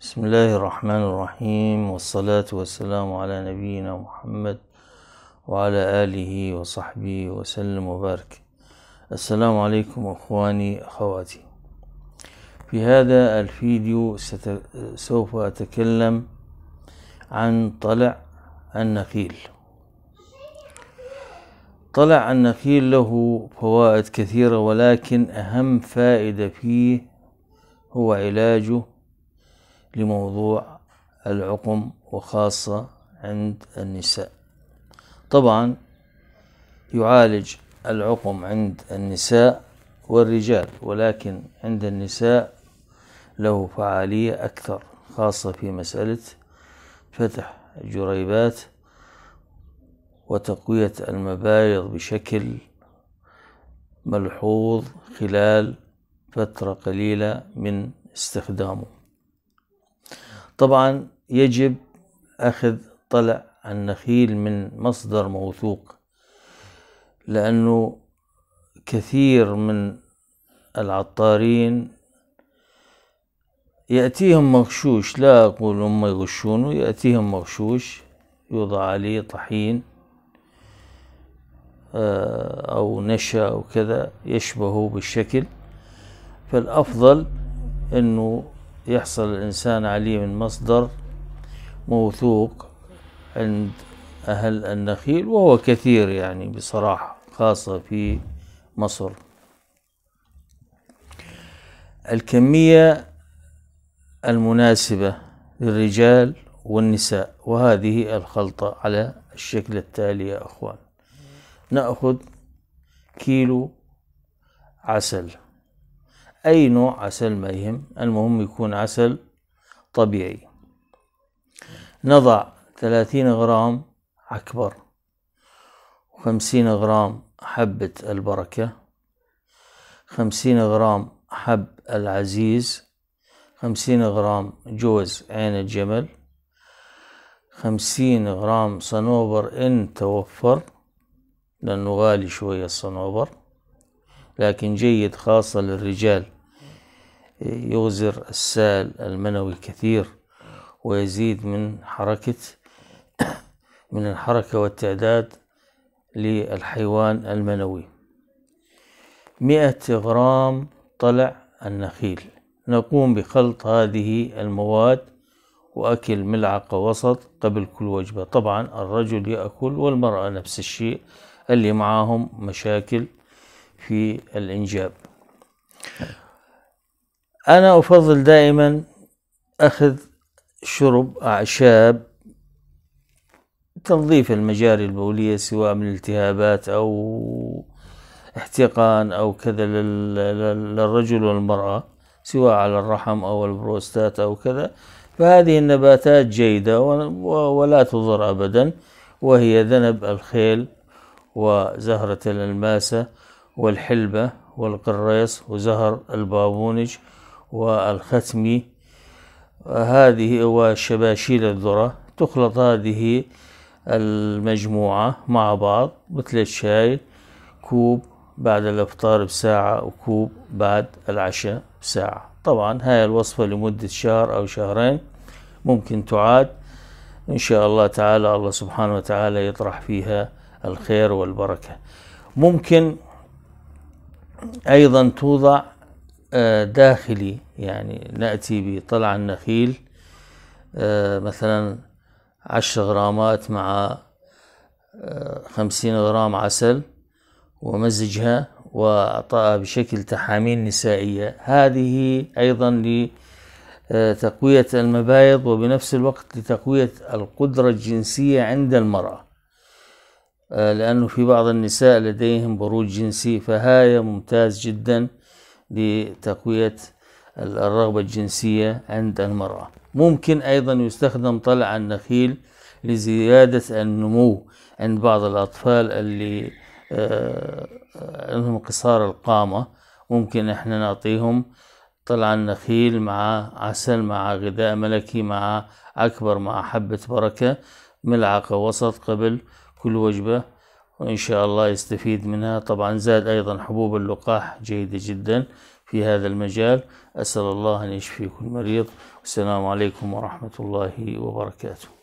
بسم الله الرحمن الرحيم والصلاة والسلام على نبينا محمد وعلى آله وصحبه وسلم وبارك السلام عليكم أخواني أخواتي في هذا الفيديو ست... سوف أتكلم عن طلع النخيل طلع النخيل له فوائد كثيرة ولكن أهم فائدة فيه هو علاجه لموضوع العقم وخاصة عند النساء طبعا يعالج العقم عند النساء والرجال ولكن عند النساء له فعالية أكثر خاصة في مسألة فتح الجريبات وتقوية المبايض بشكل ملحوظ خلال فترة قليلة من استخدامه طبعا يجب أخذ طلع النخيل من مصدر موثوق لأنه كثير من العطارين يأتيهم مغشوش لا أقول هم يغشونه يأتيهم مغشوش يوضع عليه طحين آه، أو نشا أو كذا يشبهه بالشكل فالأفضل أنه يحصل الإنسان عليه من مصدر موثوق عند أهل النخيل وهو كثير يعني بصراحة خاصة في مصر الكمية المناسبة للرجال والنساء وهذه الخلطة على الشكل التالي يا أخوان نأخذ كيلو عسل أي نوع عسل ما يهم المهم يكون عسل طبيعي نضع ثلاثين غرام عكبر وخمسين غرام حبة البركة خمسين غرام حب العزيز خمسين غرام جوز عين الجمل خمسين غرام صنوبر إن توفر لأنه غالي شوية الصنوبر لكن جيد خاصة للرجال يغزر السال المنوي كثير ويزيد من حركة من الحركة والتعداد للحيوان المنوي مئة غرام طلع النخيل نقوم بخلط هذه المواد وأكل ملعقة وسط قبل كل وجبة طبعا الرجل يأكل والمرأة نفس الشيء اللي معاهم مشاكل في الإنجاب أنا أفضل دائما أخذ شرب أعشاب تنظيف المجاري البولية سواء من التهابات أو احتقان أو كذا للرجل والمرأة سواء على الرحم أو البروستات أو كذا فهذه النباتات جيدة ولا تضر أبدا وهي ذنب الخيل وزهرة الألماسة والحلبة والقريص وزهر البابونج والختمي هذه وشباشيل الذرة تخلط هذه المجموعة مع بعض مثل الشاي كوب بعد الإفطار بساعة وكوب بعد العشاء بساعة طبعا هاي الوصفة لمدة شهر أو شهرين ممكن تعاد إن شاء الله تعالى الله سبحانه وتعالى يطرح فيها الخير والبركة ممكن أيضا توضع آه، داخلي يعني نأتي بطلع النخيل آه، مثلا عشر غرامات مع آه، خمسين غرام عسل ومزجها وأعطاها بشكل تحاميل نسائية هذه أيضا لتقوية المبايض وبنفس الوقت لتقوية القدرة الجنسية عند المرأة آه، لأنه في بعض النساء لديهم برود جنسي فهاي ممتاز جدا لتقوية الرغبة الجنسية عند المرأة ممكن أيضا يستخدم طلع النخيل لزيادة النمو عند بعض الأطفال اللي آه، عندهم قصار القامة ممكن احنا نعطيهم طلع النخيل مع عسل مع غذاء ملكي مع أكبر مع حبة بركة ملعقة وسط قبل كل وجبة وإن شاء الله يستفيد منها طبعا زاد أيضا حبوب اللقاح جيدة جدا في هذا المجال أسأل الله أن يشفي كل مريض والسلام عليكم ورحمة الله وبركاته